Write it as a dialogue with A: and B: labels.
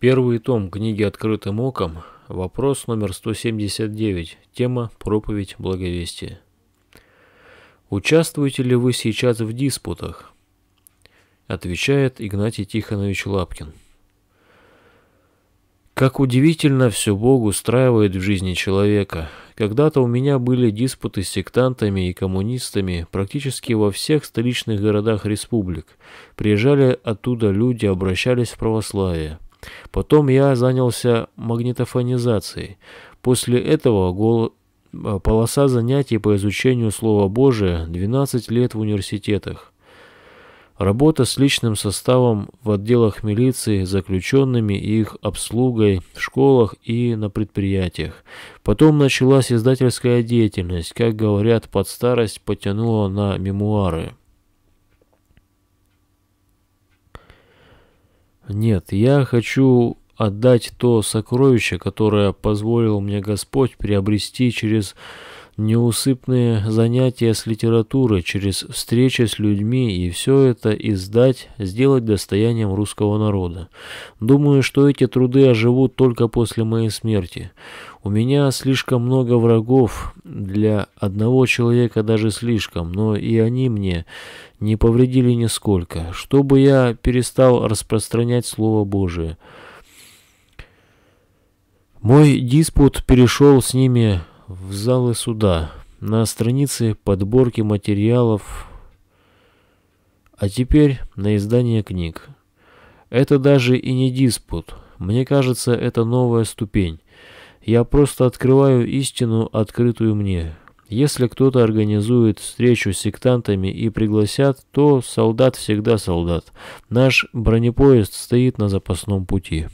A: Первый том книги «Открытым оком», вопрос номер 179, тема «Проповедь благовестия». Участвуете ли вы сейчас в диспутах? Отвечает Игнатий Тихонович Лапкин. Как удивительно все Бог устраивает в жизни человека. Когда-то у меня были диспуты с сектантами и коммунистами практически во всех столичных городах республик. Приезжали оттуда люди, обращались в православие. Потом я занялся магнитофонизацией. После этого гол... Э, полоса занятий по изучению Слова Божия 12 лет в университетах. Работа с личным составом в отделах милиции, заключенными и их обслугой, в школах и на предприятиях. Потом началась издательская деятельность, как говорят, под старость потянула на мемуары. Нет, я хочу отдать то сокровище, которое позволил мне Господь приобрести через неусыпные занятия с литературой, через встречи с людьми и все это издать, сделать достоянием русского народа. Думаю, что эти труды оживут только после моей смерти. У меня слишком много врагов, для одного человека даже слишком, но и они мне не повредили нисколько, чтобы я перестал распространять Слово Божие. Мой диспут перешел с ними в залы суда. На странице подборки материалов, а теперь на издание книг. Это даже и не диспут. Мне кажется, это новая ступень. Я просто открываю истину, открытую мне. Если кто-то организует встречу с сектантами и пригласят, то солдат всегда солдат. Наш бронепоезд стоит на запасном пути».